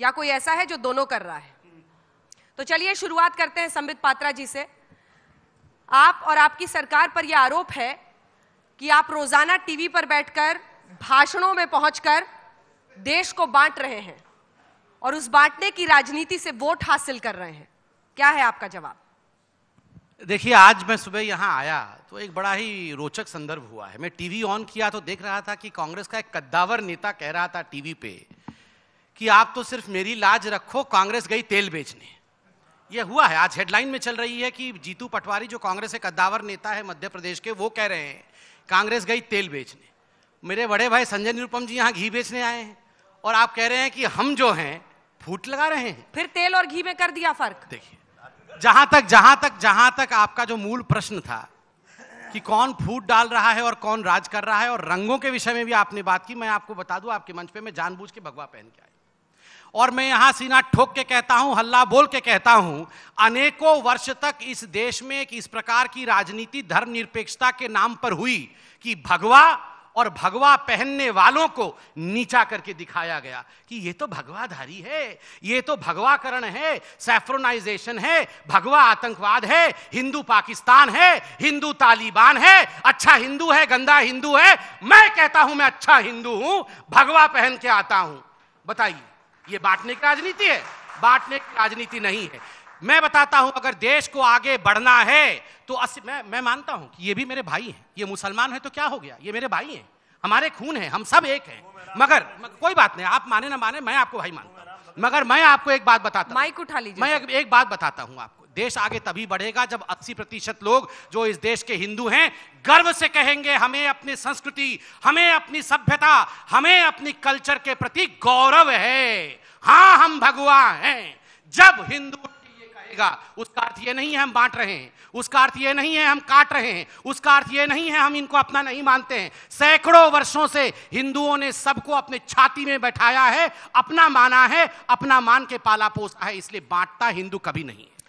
या कोई ऐसा है जो दोनों कर रहा है तो चलिए शुरुआत करते हैं संबित पात्रा जी से आप और आपकी सरकार पर यह आरोप है कि आप रोजाना टीवी पर बैठकर भाषणों में पहुंचकर देश को बांट रहे हैं और उस बांटने की राजनीति से वोट हासिल कर रहे हैं क्या है आपका जवाब देखिए आज मैं सुबह यहां आया तो एक बड़ा ही रोचक संदर्भ हुआ है मैं टीवी ऑन किया तो देख रहा था कि कांग्रेस का एक कद्दावर नेता कह रहा था टीवी पे कि आप तो सिर्फ मेरी लाज रखो कांग्रेस गई तेल बेचने यह हुआ है आज हेडलाइन में चल रही है कि जीतू पटवारी जो कांग्रेस के कद्दावर नेता है मध्य प्रदेश के वो कह रहे हैं कांग्रेस गई तेल बेचने मेरे बड़े भाई संजय निरुपम जी यहाँ घी बेचने आए हैं और आप कह रहे हैं कि हम जो हैं फूट लगा रहे हैं फिर तेल और घी में कर दिया फर्क देखिए जहां तक जहां तक जहां तक आपका जो मूल प्रश्न था कि कौन फूट डाल रहा है और कौन राज कर रहा है और रंगों के विषय में भी आपने बात की मैं आपको बता दूं आपके मंच पे मैं जानबूझ के भगवा पहन के आया और मैं यहाँ सीना ठोक के कहता हूँ हल्ला बोल के कहता हूँ अनेकों वर्ष तक इस देश में एक इस प्रकार की राजनीति धर्मनिरपेक्षता के नाम पर हुई कि भगवा और भगवा पहनने वालों को नीचा करके दिखाया गया कि ये तो भगवाधारी है ये तो भगवाकरण है सैफ्रोनाइजेशन है भगवा आतंकवाद है हिंदू पाकिस्तान है हिंदू तालिबान है अच्छा हिंदू है गंदा हिंदू है मैं कहता हूं मैं अच्छा हिंदू हूं भगवा पहन के आता हूं बताइए ये बांटने की राजनीति है बांटने की राजनीति नहीं है मैं बताता हूं अगर देश को आगे बढ़ना है तो अस मैं मैं मानता हूं कि ये भी मेरे भाई हैं ये मुसलमान है तो क्या हो गया ये मेरे भाई हैं हमारे खून हैं हम सब एक हैं मगर कोई बात नहीं आप माने ना माने मैं आपको भाई मानता हूं मगर मैं आपको एक बात बताता हूं माइक उठा लीजिए मैं एक बात बताता हूं आपको देश आगे तभी बढ़ेगा जब 80 प्रतिशत लोग जो इस देश के हिंदू हैं गर्व से कहेंगे हमें अपनी संस्कृति हमें अपनी सभ्यता हमें अपनी कल्चर के प्रति गौरव है हाँ हम भगवान हैं जब हिंदू उसका अर्थ ये नहीं है हम बांट रहे हैं उसका अर्थ ये नहीं है हम काट रहे हैं उसका अर्थ ये नहीं है हम इनको अपना नहीं मानते हैं सैकड़ों वर्षों से हिंदुओं ने सबको अपने छाती में बैठाया है अपना माना है अपना मान के पाला पोसा है इसलिए बांटता हिंदू कभी नहीं है